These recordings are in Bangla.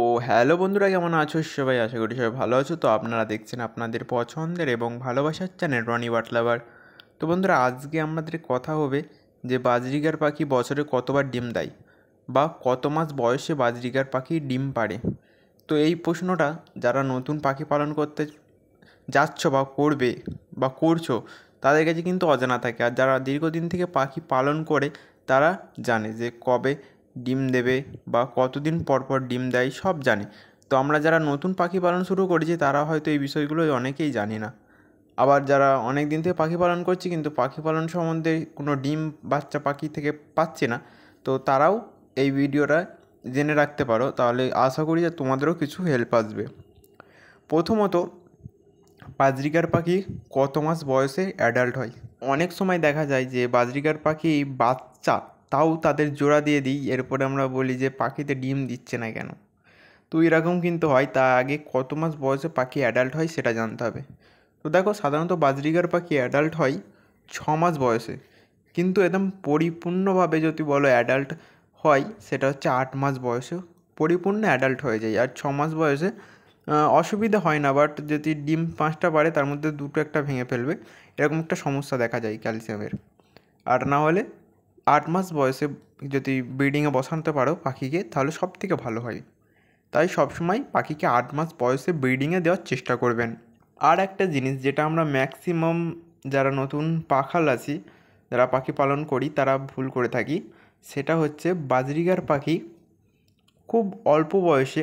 ও হ্যালো বন্ধুরা কেমন আছো সবাই আশা করি সবাই ভালো আছো তো আপনারা দেখছেন আপনাদের পছন্দের এবং ভালোবাসার চ্যানেল রনি বাটলাবার তো বন্ধুরা আজকে আমাদের কথা হবে যে বাজরিকার পাখি বছরে কতবার ডিম দেয় বা কত মাস বয়সে বাজরিকার পাখি ডিম পাড়ে তো এই প্রশ্নটা যারা নতুন পাখি পালন করতে যাচ্ছ বা করবে বা করছো তাদের কাছে কিন্তু অজানা থাকে আর যারা দীর্ঘদিন থেকে পাখি পালন করে তারা জানে যে কবে ডিম দেবে বা কতদিন পর পর ডিম দেয় সব জানে তো আমরা যারা নতুন পাখি পালন শুরু করেছি তারা হয়তো এই বিষয়গুলো অনেকেই জানে না আবার যারা অনেক দিন থেকে পাখি পালন করছি কিন্তু পাখি পালন সম্বন্ধে কোনো ডিম বাচ্চা পাখি থেকে পাচ্ছে না তো তারাও এই ভিডিওটা জেনে রাখতে পারো তাহলে আশা করি যে তোমাদেরও কিছু হেল্প আসবে প্রথমত বাজরিকার পাখি কত মাস বয়সে অ্যাডাল্ট হয় অনেক সময় দেখা যায় যে বাজরিকার পাখি বাচ্চা তাও তাদের জোড়া দিয়ে দিই এরপরে আমরা বলি যে পাখিতে ডিম দিচ্ছে না কেন তো এরকম কিন্তু হয় তা আগে কত মাস বয়সে পাখি অ্যাডাল্ট হয় সেটা জানতে হবে তো দেখো সাধারণত বাজরিগার পাখি অ্যাডাল্ট হয় ছ মাস বয়সে কিন্তু একদম পরিপূর্ণভাবে যদি বলো অ্যাডাল্ট হয় সেটা হচ্ছে আট মাস বয়সে পরিপূর্ণ অ্যাডাল্ট হয়ে যায় আর ছ মাস বয়সে অসুবিধা হয় না বাট যদি ডিম পাঁচটা পারে তার মধ্যে দুটো একটা ভেঙে ফেলবে এরকম একটা সমস্যা দেখা যায় ক্যালসিয়ামের আর না হলে আট মাস বয়সে যদি ব্রিডিংয়ে বসাতে পারো পাখিকে তাহলে সব থেকে ভালো হয় তাই সবসময় পাখিকে আট মাস বয়সে ব্রিডিংয়ে দেওয়ার চেষ্টা করবেন আর একটা জিনিস যেটা আমরা ম্যাক্সিমাম যারা নতুন পাখাল আছি যারা পাখি পালন করি তারা ভুল করে থাকি সেটা হচ্ছে বাজরিগার পাখি খুব অল্প বয়সে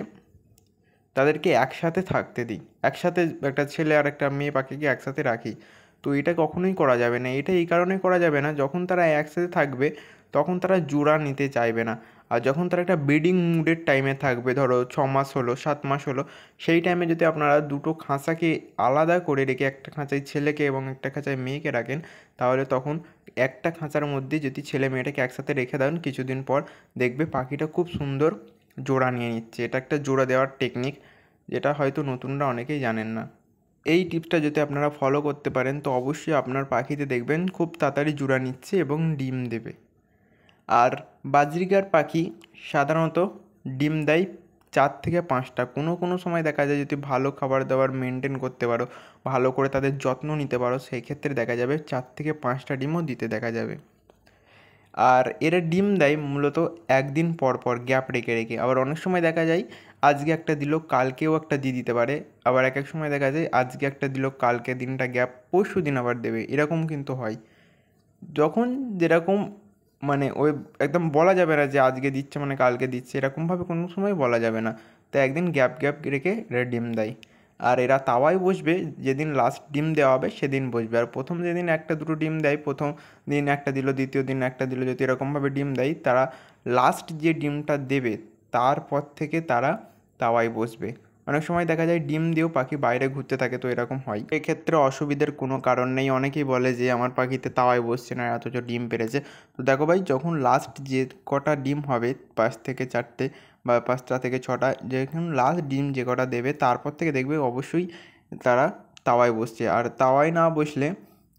তাদেরকে একসাথে থাকতে দিই একসাথে একটা ছেলে আর একটা মেয়ে পাখিকে একসাথে রাখি তো এটা কখনোই করা যাবে না এটা এই কারণে করা যাবে না যখন তারা একসাথে থাকবে তখন তারা জোড়া নিতে চাইবে না আর যখন তারা একটা ব্রিডিং মুডের টাইমে থাকবে ধরো ছ মাস হলো সাত মাস হলো সেই টাইমে যদি আপনারা দুটো খাঁচাকে আলাদা করে রেখে একটা খাঁচায় ছেলেকে এবং একটা খাঁচায় মেয়েকে রাখেন তাহলে তখন একটা খাঁচার মধ্যে যদি ছেলে মেয়েটাকে একসাথে রেখে দেন কিছুদিন পর দেখবে পাখিটা খুব সুন্দর জোড়া নিয়ে নিচ্ছে এটা একটা জোড়া দেওয়ার টেকনিক যেটা হয়তো নতুনরা অনেকেই জানেন না এই টিপসটা যদি আপনারা ফলো করতে পারেন তো অবশ্যই আপনার পাখিতে দেখবেন খুব তাড়াতাড়ি জুড়া নিচ্ছে এবং ডিম দেবে আর বাজরিকার পাখি সাধারণত ডিম দেয় চার থেকে পাঁচটা কোনো কোনো সময় দেখা যায় যদি ভালো খাবার দাবার মেনটেন করতে পারো ভালো করে তাদের যত্ন নিতে পারো সেই ক্ষেত্রে দেখা যাবে চার থেকে পাঁচটা ডিমও দিতে দেখা যাবে আর এরা ডিম দেয় মূলত একদিন পর পর গ্যাপ রেখে রেখে আবার অনেক সময় দেখা যায় আজকে একটা দিল কালকেও একটা দিয়ে দিতে পারে আবার এক এক সময় দেখা যায় আজকে একটা দিল কালকে দিনটা গ্যাপ পরশু দিন আবার দেবে এরকম কিন্তু হয় যখন যেরকম মানে ওই একদম বলা যাবে না যে আজকে দিচ্ছে মানে কালকে দিচ্ছে এরকমভাবে কোনো সময় বলা যাবে না তো একদিন গ্যাপ গ্যাপ রেখে এরা ডিম দেয় আর এরা তাওয়াই বসবে যেদিন লাস্ট ডিম দেওয়া হবে সেদিন বসবে আর প্রথম যেদিন একটা দুটো ডিম দেয় প্রথম দিন একটা দিল দ্বিতীয় দিন একটা দিল যদি এরকমভাবে ডিম দেয় তারা লাস্ট যে ডিমটা দেবে তারপর থেকে তারা তাওয়াই বসবে অনেক সময় দেখা যায় ডিম দিয়েও পাখি বাইরে ঘুরতে থাকে তো এরকম হয় এক্ষেত্রে অসুবিধার কোনো কারণ নেই অনেকেই বলে যে আমার পাখিতে তাওয়ায় বসছে না অথচ ডিম পেরেছে তো দেখো ভাই যখন লাস্ট যে কটা ডিম হবে পাঁচ থেকে চারটে বা পাঁচটা থেকে ছটা যখন লাস্ট ডিম যে কটা দেবে তারপর থেকে দেখবে অবশ্যই তারা তাওয়ায় বসছে আর তাওয়াই না বসলে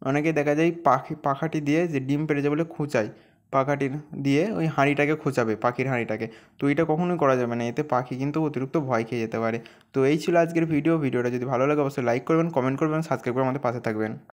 অনেকে দেখা যায় পাখি পাখাটি দিয়ে যে ডিম পেরেছে বলে খুঁচায় পাখাটির দিয়ে ওই হাঁড়িটাকে খোঁচাবে পাখির হাঁড়িটাকে তো এটা কখনোই করা যাবে না এতে পাখি কিন্তু অতিরিক্ত ভয় খেয়ে যেতে পারে তো এই ছিল আজকের ভিডিও ভিডিওটা যদি ভালো লাগে অবশ্যই লাইক করবেন কমেন্ট করবেন সাবস্ক্রাইব করে আমাদের পাশে থাকবেন